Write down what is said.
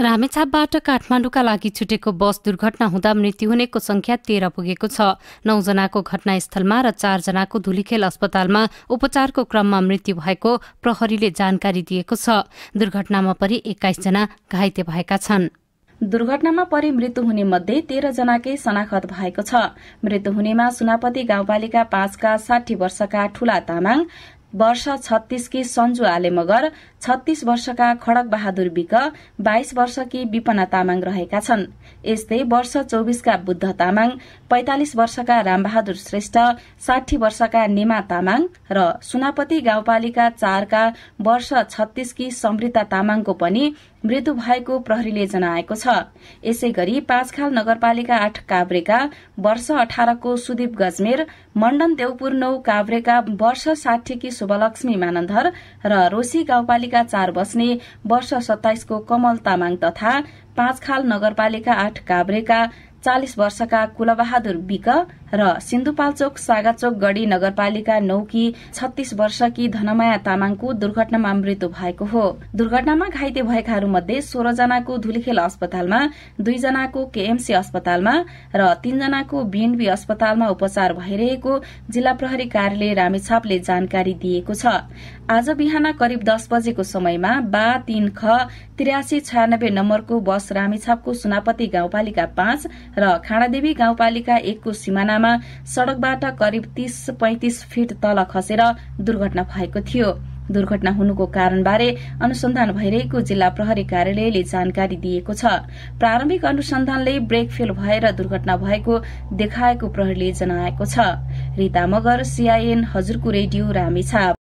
रामेछापबाट काठमाडौँका लागि छुटेको बस दुर्घटना हुँदा मृत्यु हुनेको संख्या तेह्र पुगेको छ नौजनाको घटनास्थलमा र चारजनाको धुलीखेल अस्पतालमा उपचारको क्रममा मृत्यु भएको प्रहरीले जानकारी दिएको छ दुर्घटनामा परि एक्काइसजना घाइते भएका छन् दुर्घटनामा परि मृत्यु हुने मध्ये तेह्रजनाकै शनाखत भएको छ मृत्यु हुनेमा सुनापति गाउँपालिका पाँचका साठी वर्षका ठूला तामाङ वर्ष छत्तीसकी सन्जु आले मगर छत्तीस वर्षका खडक बहादुर विक बाइस वर्षकी विपना तामाङ रहेका छन् यस्तै वर्ष चौबिसका बुद्ध तामाङ पैंतालिस वर्षका रामबहादुर श्रेष्ठ साठी वर्षका नेमा तामाङ र सुनापति गाउँपालिका चारका वर्ष की समृता तामाङको पनि मृत्यु भएको प्रहरीले जनाएको छ यसै गरी पाँचखाल नगरपालिका आठ काभ्रेका वर्ष अठारको सुदीप गजमेर मण्डन देवपुर नौ काभ्रेका वर्ष साठीकी शुभलक्ष्मी मानन्धर र रोसी गाउँपालिका चार बस्ने वर्ष सत्ताइसको कमल तामाङ तथा पाँचखाल नगरपालिका आठ काभ्रेका चालिस वर्षका कुलबहादुर विक र सिन्धुपाल्चोक सागाचोक गढी नगरपालिका नौकी छत्तीस वर्षकी धनमाया तामाङको दुर्घटनामा मृत्यु भएको हो दुर्घटनामा घाइते भएकाहरूमध्ये सोह्रजनाको धुलिखेल अस्पतालमा दुईजनाको केएमसी अस्पतालमा र तीनजनाको बीएनबी अस्पतालमा उपचार भइरहेको जिल्ला प्रहरी कार्यालय रामेछापले जानकारी दिएको छ आज बिहान करिब दस बजेको समयमा बा तीन ख त्रियासी छयानब्बे नम्बरको बस रामेछापको सुनापति गाउँपालिका पाँच र खाँडादेवी गाउँपालिका एकको सिमानामा सड़कबाट करिब तीस पैंतिस फिट तल खसेर दुर्घटना भएको थियो दुर्घटना हुनुको कारणबारे अनुसन्धान भइरहेको जिल्ला प्रहरी कार्यालयले जानकारी दिएको छ प्रारम्भिक अनुसन्धानले ब्रेक फेल भएर दुर्घटना भएको देखाएको प्रहरीले जनाएको छ रिता मगर सीआईएन हजुरको रेडियो रामेछाप